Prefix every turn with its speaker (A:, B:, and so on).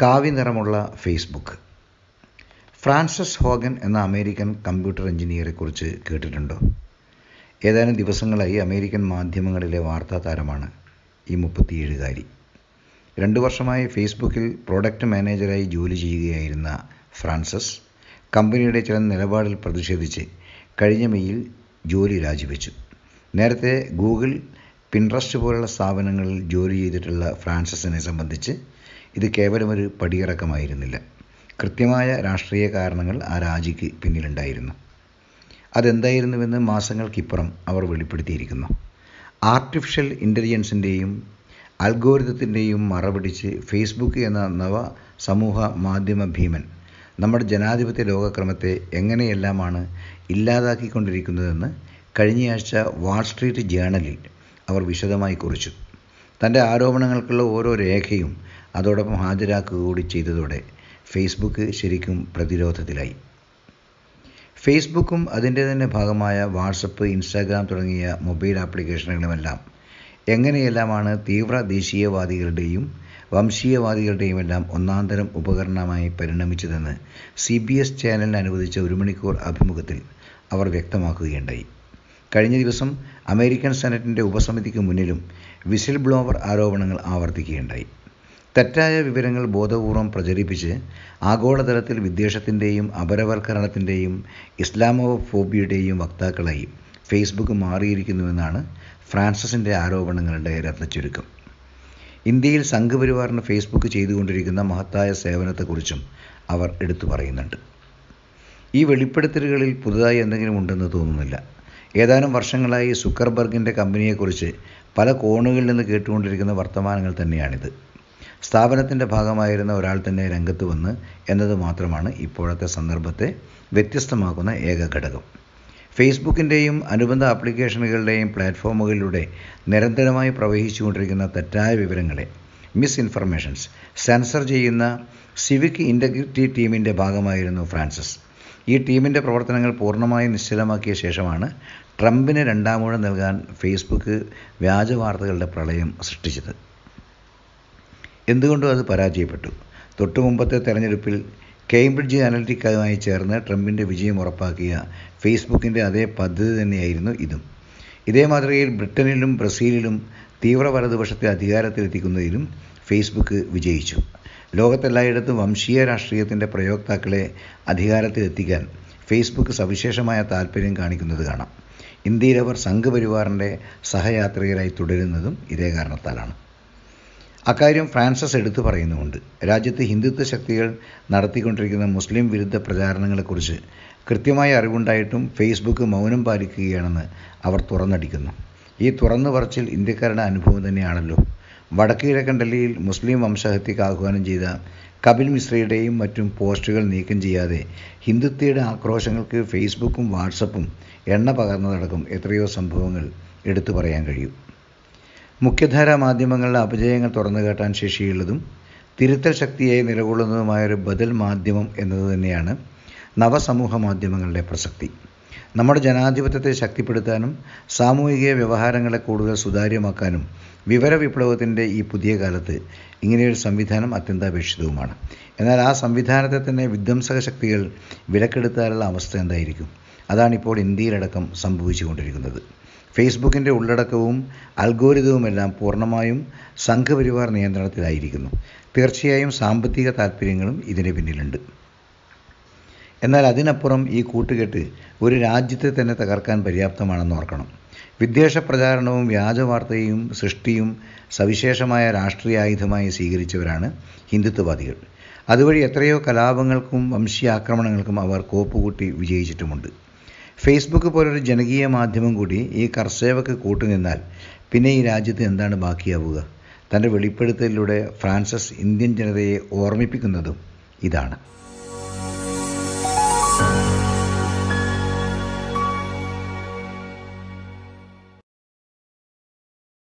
A: കാവി നിറമുള്ള Facebook Frances Haugen എന്ന അമേരിക്കൻ കമ്പ്യൂട്ടർ എഞ്ചിനീയറെ കുറിച്ച് കേട്ടിട്ടുണ്ടോ ഏതാനും ദിവസങ്ങളായി അമേരിക്കൻ മാധ്യമങ്ങളിലെ വാർത്താ താരമാണ് ഈ മുപ്പത്തിയേഴുകാരി രണ്ടു വർഷമായി ഫേസ്ബുക്കിൽ പ്രോഡക്റ്റ് മാനേജരായി ജോലി ചെയ്യുകയായിരുന്ന ഫ്രാൻസിസ് കമ്പനിയുടെ ചില നിലപാടിൽ പ്രതിഷേധിച്ച് കഴിഞ്ഞ മെയ്യിൽ ജോലി രാജിവെച്ചു നേരത്തെ ഗൂഗിൾ പിൻട്രസ്റ്റ് പോലുള്ള സ്ഥാപനങ്ങളിൽ ജോലി ചെയ്തിട്ടുള്ള ഫ്രാൻസിസിനെ സംബന്ധിച്ച് ഇത് കേവലമൊരു പടിയിറക്കമായിരുന്നില്ല കൃത്യമായ രാഷ്ട്രീയ കാരണങ്ങൾ ആ രാജിക്ക് പിന്നിലുണ്ടായിരുന്നു അതെന്തായിരുന്നുവെന്ന് മാസങ്ങൾക്കിപ്പുറം അവർ വെളിപ്പെടുത്തിയിരിക്കുന്നു ആർട്ടിഫിഷ്യൽ ഇൻ്റലിജൻസിൻ്റെയും അൽഗോരിതത്തിൻ്റെയും മറപിടിച്ച് ഫേസ്ബുക്ക് എന്ന നവ സമൂഹ മാധ്യമ ഭീമൻ നമ്മുടെ ജനാധിപത്യ ലോകക്രമത്തെ എങ്ങനെയെല്ലാമാണ് ഇല്ലാതാക്കിക്കൊണ്ടിരിക്കുന്നതെന്ന് കഴിഞ്ഞയാഴ്ച വാൾസ്ട്രീറ്റ് ജേണലിൽ അവർ വിശദമായി കുറിച്ചു തൻ്റെ ആരോപണങ്ങൾക്കുള്ള ഓരോ രേഖയും അതോടൊപ്പം ഹാജരാക്കുക കൂടി ചെയ്തതോടെ ഫേസ്ബുക്ക് ശരിക്കും പ്രതിരോധത്തിലായി ഫേസ്ബുക്കും അതിൻ്റെ തന്നെ ഭാഗമായ വാട്സപ്പ് ഇൻസ്റ്റാഗ്രാം തുടങ്ങിയ മൊബൈൽ ആപ്ലിക്കേഷനുകളുമെല്ലാം എങ്ങനെയെല്ലാമാണ് തീവ്ര ദേശീയവാദികളുടെയും വംശീയവാദികളുടെയും എല്ലാം ഒന്നാന്തരം ഉപകരണമായി പരിണമിച്ചതെന്ന് സി ബി എസ് ചാനലിന് അനുവദിച്ച ഒരു മണിക്കൂർ അഭിമുഖത്തിൽ അവർ വ്യക്തമാക്കുകയുണ്ടായി കഴിഞ്ഞ ദിവസം അമേരിക്കൻ സെനറ്റിൻ്റെ ഉപസമിതിക്ക് മുന്നിലും വിസിൽ ബ്ലോവർ ആരോപണങ്ങൾ ആവർത്തിക്കുകയുണ്ടായി തെറ്റായ വിവരങ്ങൾ ബോധപൂർവം പ്രചരിപ്പിച്ച് ആഗോളതലത്തിൽ വിദ്വേഷത്തിൻ്റെയും അപരവൽക്കരണത്തിൻ്റെയും ഫോബിയുടെയും വക്താക്കളായി ഫേസ്ബുക്ക് മാറിയിരിക്കുന്നുവെന്നാണ് ഫ്രാൻസിസിൻ്റെ ആരോപണങ്ങളുടെ രത്നച്ചുരുക്കം ഇന്ത്യയിൽ സംഘപരിവാറിന് ഫേസ്ബുക്ക് ചെയ്തുകൊണ്ടിരിക്കുന്ന മഹത്തായ സേവനത്തെക്കുറിച്ചും അവർ എടുത്തു പറയുന്നുണ്ട് ഈ വെളിപ്പെടുത്തലുകളിൽ പുതുതായി എന്തെങ്കിലും ഉണ്ടെന്ന് തോന്നുന്നില്ല ഏതാനും വർഷങ്ങളായി സുക്കർബർഗിൻ്റെ കമ്പനിയെക്കുറിച്ച് പല കോണുകളിൽ നിന്ന് കേട്ടുകൊണ്ടിരിക്കുന്ന വർത്തമാനങ്ങൾ തന്നെയാണിത് സ്ഥാപനത്തിൻ്റെ ഭാഗമായിരുന്ന ഒരാൾ തന്നെ രംഗത്ത് വന്ന് എന്നത് മാത്രമാണ് ഇപ്പോഴത്തെ സന്ദർഭത്തെ വ്യത്യസ്തമാക്കുന്ന ഏക ഘടകം ഫേസ്ബുക്കിൻ്റെയും അനുബന്ധ ആപ്ലിക്കേഷനുകളുടെയും പ്ലാറ്റ്ഫോമുകളിലൂടെ നിരന്തരമായി പ്രവഹിച്ചുകൊണ്ടിരിക്കുന്ന തെറ്റായ വിവരങ്ങളെ മിസ് ഇൻഫർമേഷൻസ് സെൻസർ ചെയ്യുന്ന സിവിക് ഇൻ്റഗ്രിറ്റി ടീമിൻ്റെ ഭാഗമായിരുന്നു ഫ്രാൻസിസ് ഈ ടീമിൻ്റെ പ്രവർത്തനങ്ങൾ പൂർണ്ണമായും നിശ്ചലമാക്കിയ ശേഷമാണ് ട്രംപിന് രണ്ടാമൂഴം നൽകാൻ ഫേസ്ബുക്ക് വ്യാജ വാർത്തകളുടെ പ്രളയം സൃഷ്ടിച്ചത് എന്തുകൊണ്ടും അത് പരാജയപ്പെട്ടു തൊട്ടു മുമ്പത്തെ തെരഞ്ഞെടുപ്പിൽ കേംബ്രിഡ്ജ് അനലറ്റിക്കുമായി ചേർന്ന് ട്രംപിൻ്റെ വിജയം ഉറപ്പാക്കിയ ഫേസ്ബുക്കിൻ്റെ അതേ പദ്ധതി തന്നെയായിരുന്നു ഇതും ഇതേ മാതൃകയിൽ ബ്രിട്ടനിലും ബ്രസീലിലും തീവ്ര വലതുപക്ഷത്തെ അധികാരത്തിലെത്തിക്കുന്നതിലും ഫേസ്ബുക്ക് വിജയിച്ചു ലോകത്തെല്ലായിടത്തും വംശീയ രാഷ്ട്രീയത്തിൻ്റെ പ്രയോക്താക്കളെ അധികാരത്തിലെത്തിക്കാൻ ഫേസ്ബുക്ക് സവിശേഷമായ താല്പര്യം കാണിക്കുന്നത് കാണാം ഇന്ത്യയിലവർ സംഘപരിവാറിൻ്റെ സഹയാത്രികരായി തുടരുന്നതും ഇതേ കാരണത്താലാണ് അക്കാര്യം ഫ്രാൻസസ് എടുത്തു പറയുന്നുമുണ്ട് രാജ്യത്ത് ഹിന്ദുത്വ ശക്തികൾ നടത്തിക്കൊണ്ടിരിക്കുന്ന മുസ്ലിം വിരുദ്ധ പ്രചാരണങ്ങളെക്കുറിച്ച് കൃത്യമായ അറിവുണ്ടായിട്ടും ഫേസ്ബുക്ക് മൗനം പാലിക്കുകയാണെന്ന് അവർ തുറന്നടിക്കുന്നു ഈ തുറന്നു പറച്ചിൽ ഇന്ത്യക്കാരുടെ അനുഭവം തന്നെയാണല്ലോ വടക്കു കിഴക്കൻ ഡൽഹിയിൽ മുസ്ലിം വംശഹത്യക്ക് ആഹ്വാനം ചെയ്ത കപിൽ മിശ്രയുടെയും മറ്റും പോസ്റ്റുകൾ നീക്കം ചെയ്യാതെ ഹിന്ദുത്വയുടെ ആക്രോശങ്ങൾക്ക് ഫേസ്ബുക്കും വാട്സപ്പും എണ്ണ പകർന്നതടക്കം എത്രയോ സംഭവങ്ങൾ എടുത്തു പറയാൻ കഴിയും മുഖ്യധാരാ മാധ്യമങ്ങളുടെ അപജയങ്ങൾ തുറന്നു കേട്ടാൻ ശേഷിയുള്ളതും തിരുത്തൽ ശക്തിയായി നിലകൊള്ളുന്നതുമായൊരു ബദൽ മാധ്യമം എന്നത് തന്നെയാണ് നവസമൂഹ മാധ്യമങ്ങളുടെ പ്രസക്തി നമ്മുടെ ജനാധിപത്യത്തെ ശക്തിപ്പെടുത്താനും സാമൂഹിക വ്യവഹാരങ്ങളെ കൂടുതൽ സുതാര്യമാക്കാനും വിവര വിപ്ലവത്തിൻ്റെ ഈ പുതിയ കാലത്ത് ഇങ്ങനെയൊരു സംവിധാനം അത്യന്താപേക്ഷിതവുമാണ് എന്നാൽ ആ സംവിധാനത്തെ തന്നെ വിധ്വംസക ശക്തികൾ വിലക്കെടുത്താനുള്ള അവസ്ഥ എന്തായിരിക്കും അതാണിപ്പോൾ ഇന്ത്യയിലടക്കം സംഭവിച്ചുകൊണ്ടിരിക്കുന്നത് ഫേസ്ബുക്കിൻ്റെ ഉള്ളടക്കവും അൽഗോരിതവുമെല്ലാം പൂർണ്ണമായും സംഘപരിവാർ നിയന്ത്രണത്തിലായിരിക്കുന്നു തീർച്ചയായും സാമ്പത്തിക താൽപ്പര്യങ്ങളും ഇതിന് പിന്നിലുണ്ട് എന്നാൽ അതിനപ്പുറം ഈ കൂട്ടുകെട്ട് ഒരു രാജ്യത്തെ തന്നെ തകർക്കാൻ പര്യാപ്തമാണെന്ന് ഓർക്കണം വിദ്വേഷ പ്രചാരണവും വ്യാജവാർത്തയും സൃഷ്ടിയും സവിശേഷമായ രാഷ്ട്രീയ ആയുധമായി സ്വീകരിച്ചവരാണ് ഹിന്ദുത്വവാദികൾ അതുവഴി എത്രയോ കലാപങ്ങൾക്കും വംശീയാക്രമണങ്ങൾക്കും അവർ കോപ്പുകൂട്ടി വിജയിച്ചിട്ടുമുണ്ട് ഫേസ്ബുക്ക് പോലൊരു ജനകീയ മാധ്യമം കൂടി ഈ കർഷകർക്ക് കൂട്ടുനിന്നാൽ പിന്നെ ഈ രാജ്യത്ത് എന്താണ് ബാക്കിയാവുക തൻ്റെ വെളിപ്പെടുത്തലിലൂടെ ഫ്രാൻസിസ് ഇന്ത്യൻ ജനതയെ ഓർമ്മിപ്പിക്കുന്നതും ഇതാണ്